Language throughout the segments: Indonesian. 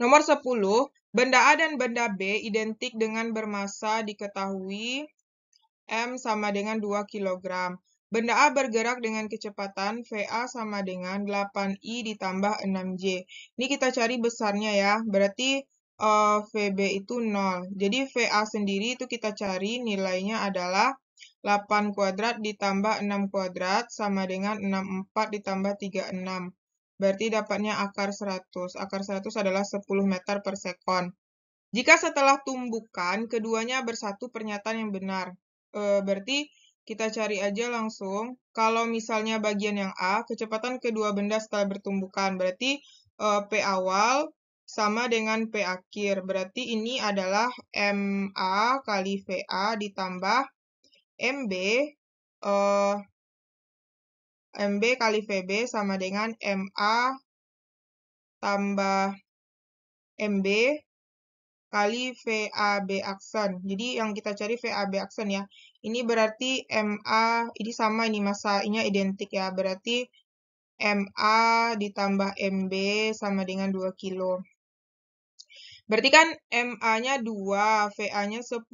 Nomor 10. Benda A dan benda B identik dengan bermasa diketahui M sama dengan 2 kg. Benda A bergerak dengan kecepatan VA sama dengan 8I ditambah 6J. Ini kita cari besarnya ya, berarti uh, eh, VB itu 0. Jadi VA sendiri itu kita cari nilainya adalah 8 kuadrat ditambah 6 kuadrat sama dengan 64 ditambah 36. Berarti dapatnya akar 100. Akar 100 adalah 10 meter per sekon. Jika setelah tumbukan, keduanya bersatu pernyataan yang benar. E, berarti kita cari aja langsung. Kalau misalnya bagian yang A, kecepatan kedua benda setelah bertumbukan. Berarti e, P awal sama dengan P akhir. Berarti ini adalah MA kali VA ditambah MB b e, MB kali VB sama dengan MA tambah MB kali VAB aksen. Jadi yang kita cari VAB aksen ya. Ini berarti MA, ini sama ini masanya identik ya. Berarti MA ditambah MB sama dengan 2 kilo. Berarti kan MA-nya 2, VA-nya 10,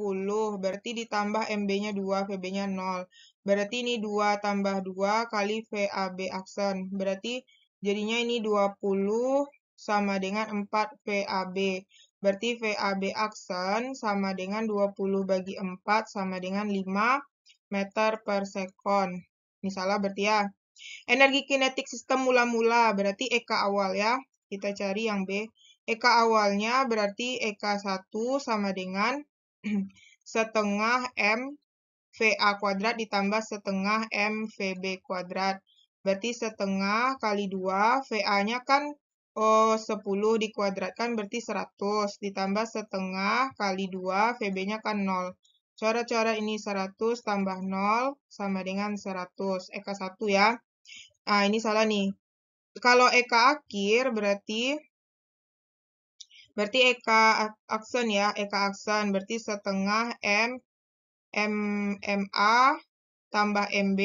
berarti ditambah MB-nya 2, VB-nya 0. Berarti ini 2 tambah 2 kali VAB aksen. Berarti jadinya ini 20 sama dengan 4 VAB. Berarti VAB aksen sama dengan 20 bagi 4 sama dengan 5 meter per sekon. Misalnya berarti ya. Energi kinetik sistem mula-mula berarti EK awal ya. Kita cari yang B. Eka awalnya berarti Eka 1 sama dengan setengah M VA kuadrat ditambah setengah M VB kuadrat. Berarti setengah kali 2 VA-nya kan oh, 10 dikuadratkan berarti 100 ditambah setengah kali 2 VB-nya kan 0. Cara-cara ini 100 tambah 0 sama dengan 100. Eka 1 ya. Nah, ini salah nih. Kalau Eka akhir berarti Berarti Eka akson ya, Eka akson. Berarti setengah M, M, M A tambah M B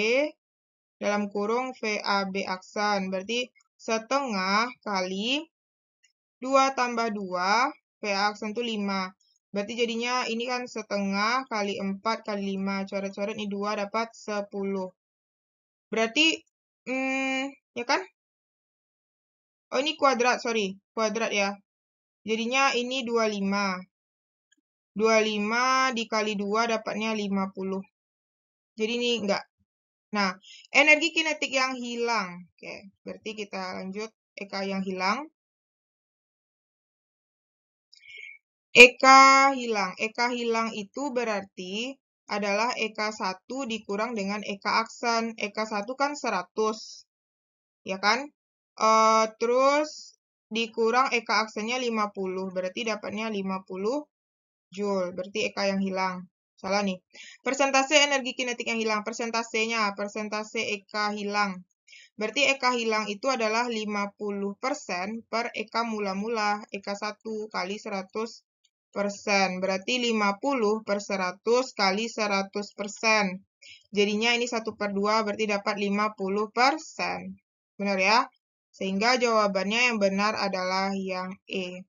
dalam kurung V A B akson. Berarti setengah kali 2 tambah 2, V A akson itu 5. Berarti jadinya ini kan setengah kali 4 kali 5. Coret-coret ini 2 dapat 10. Berarti, hmm, ya kan? Oh, ini kuadrat, sorry. Kuadrat ya. Jadinya ini 25. 25 dikali 2 dapatnya 50. Jadi ini enggak. Nah, energi kinetik yang hilang. Oke, berarti kita lanjut Eka yang hilang. Eka hilang. Eka hilang itu berarti adalah ek 1 dikurang dengan ek aksan. Ek 1 kan 100. Ya kan? Uh, terus dikurang EK aksennya 50, berarti dapatnya 50 Joule, berarti EK yang hilang. Salah nih. Persentase energi kinetik yang hilang, persentasenya, persentase EK hilang. Berarti EK hilang itu adalah 50% per EK mula-mula, EK 1 kali 100 persen. Berarti 50 per 100 kali 100 persen. Jadinya ini 1 per 2 berarti dapat 50 persen. Benar ya? Sehingga jawabannya yang benar adalah yang E.